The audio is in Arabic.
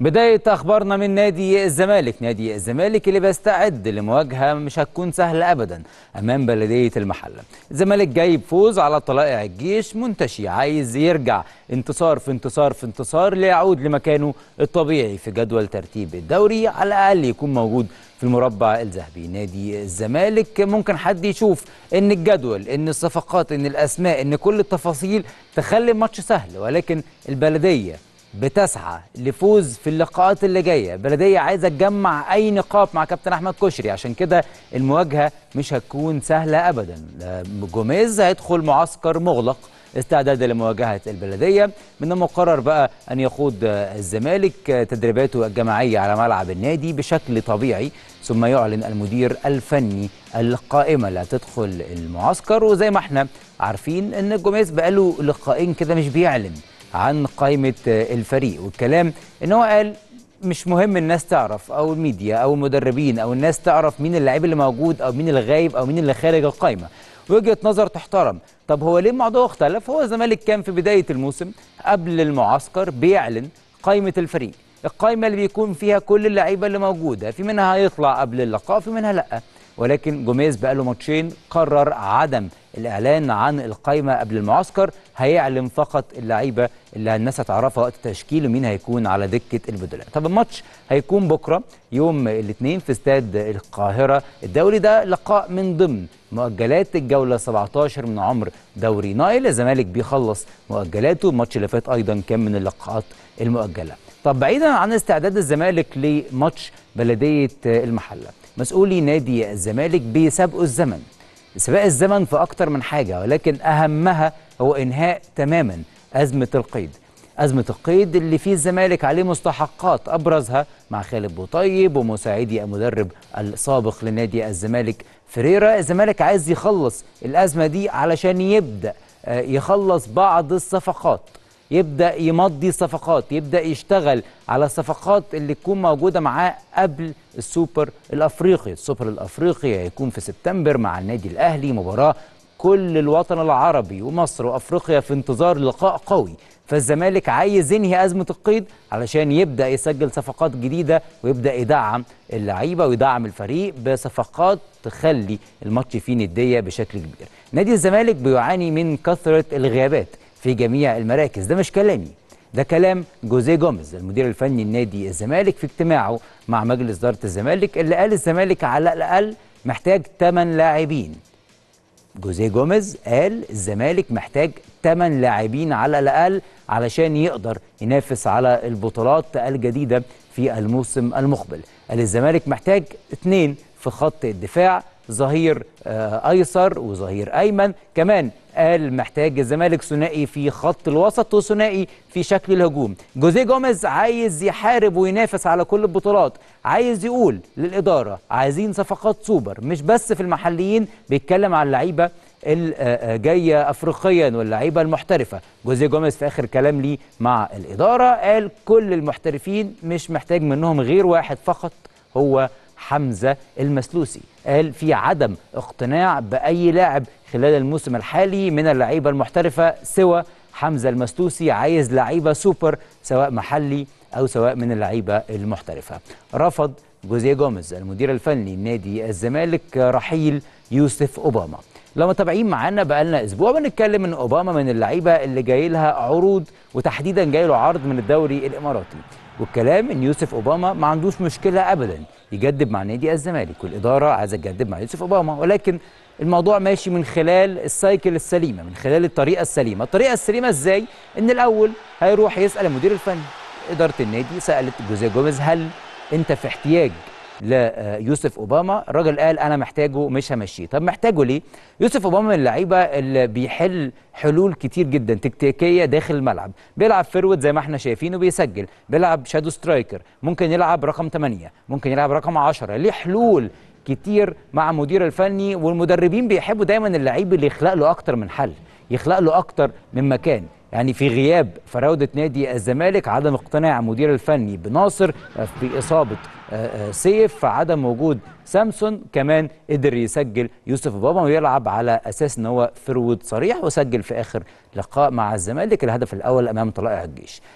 بداية أخبارنا من نادي الزمالك نادي الزمالك اللي بيستعد لمواجهة مش هتكون سهلة أبدا أمام بلدية المحلة الزمالك جايب فوز على طلائع الجيش منتشي عايز يرجع انتصار في انتصار في انتصار ليعود لمكانه الطبيعي في جدول ترتيب الدوري على الأقل يكون موجود في المربع الذهبي نادي الزمالك ممكن حد يشوف ان الجدول ان الصفقات ان الاسماء ان كل التفاصيل تخلي الماتش سهل ولكن البلديه بتسعى لفوز في اللقاءات اللي جايه البلديه عايزه تجمع اي نقاط مع كابتن احمد كشري عشان كده المواجهه مش هتكون سهله ابدا جوميز هيدخل معسكر مغلق استعدادا لمواجهه البلديه من المقرر بقى ان يخوض الزمالك تدريباته الجماعيه على ملعب النادي بشكل طبيعي ثم يعلن المدير الفني القائمه اللي هتدخل المعسكر وزي ما احنا عارفين ان الجوميز بقاله لقاءين كده مش بيعلن عن قائمة الفريق والكلام ان هو قال مش مهم الناس تعرف او الميديا او المدربين او الناس تعرف مين اللاعب اللي موجود او مين الغايب او مين اللي خارج القائمه وجهه نظر تحترم طب هو ليه الموضوع اختلف هو الزمالك كان في بدايه الموسم قبل المعسكر بيعلن قائمه الفريق القائمه اللي بيكون فيها كل اللعيبه اللي موجوده في منها هيطلع قبل اللقاء في منها لا ولكن جوميز بقى له ماتشين قرر عدم الإعلان عن القايمة قبل المعسكر هيعلن فقط اللعيبة اللي الناس هتعرفها وقت التشكيل ومين هيكون على دكة البدلاء طب الماتش هيكون بكرة يوم الاثنين في استاد القاهرة الدوري ده لقاء من ضمن مؤجلات الجولة 17 من عمر دوري نايل الزمالك بيخلص مؤجلاته الماتش اللي فات أيضا كان من اللقاءات المؤجلة طب بعيدا عن استعداد الزمالك لماتش بلدية المحلة مسؤولي نادي الزمالك بيسابقوا الزمن سباق الزمن في أكتر من حاجة ولكن أهمها هو إنهاء تماما أزمة القيد أزمة القيد اللي فيه الزمالك عليه مستحقات أبرزها مع خالد بوطيب ومساعدي المدرب السابق لنادي الزمالك فريرا الزمالك عايز يخلص الأزمة دي علشان يبدأ آه، يخلص بعض الصفقات يبدا يمضي صفقات يبدا يشتغل على الصفقات اللي تكون موجوده معاه قبل السوبر الافريقي السوبر الافريقي هيكون في سبتمبر مع النادي الاهلي مباراه كل الوطن العربي ومصر وافريقيا في انتظار لقاء قوي فالزمالك عايز ينهي ازمه القيد علشان يبدا يسجل صفقات جديده ويبدا يدعم اللعيبه ويدعم الفريق بصفقات تخلي الماتش فيه نديه بشكل كبير نادي الزمالك بيعاني من كثره الغيابات في جميع المراكز ده مش كلامي ده كلام جوزيه جوميز المدير الفني لنادي الزمالك في اجتماعه مع مجلس اداره الزمالك اللي قال الزمالك على الاقل محتاج 8 لاعبين جوزيه جوميز قال الزمالك محتاج 8 لاعبين على الاقل علشان يقدر ينافس على البطولات الجديده في الموسم المقبل قال الزمالك محتاج 2 في خط الدفاع ظهير آه، ايسر وظهير ايمن كمان قال محتاج الزمالك ثنائي في خط الوسط وثنائي في شكل الهجوم جوزيه جوميز عايز يحارب وينافس على كل البطولات عايز يقول للاداره عايزين صفقات سوبر مش بس في المحليين بيتكلم على اللعيبه الجايه افريقيا واللعيبه المحترفه جوزيه جوميز في اخر كلام ليه مع الاداره قال كل المحترفين مش محتاج منهم غير واحد فقط هو حمزه المسلوسي قال في عدم اقتناع باي لاعب خلال الموسم الحالي من اللعيبه المحترفه سوى حمزه المستوسي عايز لعيبه سوبر سواء محلي او سواء من اللعيبه المحترفه رفض جوزيه جوميز المدير الفني لنادي الزمالك رحيل يوسف اوباما لو متابعين معانا بقالنا اسبوع بنتكلم ان اوباما من اللعيبه اللي جاي لها عروض وتحديدا جاي له عرض من الدوري الاماراتي والكلام ان يوسف اوباما ما عندوش مشكله ابدا يجدد مع نادي الزمالك والاداره عايزه تجدد مع يوسف اوباما ولكن الموضوع ماشي من خلال السايكل السليمه من خلال الطريقه السليمه الطريقه السليمه ازاي ان الاول هيروح يسال المدير الفني اداره النادي سالت جوزيه جوميز هل انت في احتياج ليوسف اوباما الراجل قال انا محتاجه مش همشيه طب محتاجه ليه يوسف اوباما من اللعيبه اللي بيحل حلول كتير جدا تكتيكيه داخل الملعب بيلعب فيرود زي ما احنا شايفين وبيسجل بيلعب شادو سترايكر ممكن يلعب رقم 8 ممكن يلعب رقم 10 ليه حلول كتير مع مدير الفني والمدربين بيحبوا دايما اللعيب اللي يخلق له اكتر من حل يخلق له اكتر من مكان يعني في غياب فراوده نادي الزمالك عدم اقتناع المدير الفني بناصر باصابه آه، آه، آه، سيف عدم وجود سامسون كمان قدر يسجل يوسف بابا ويلعب على اساس أنه فرود صريح وسجل في اخر لقاء مع الزمالك الهدف الاول امام طلائع الجيش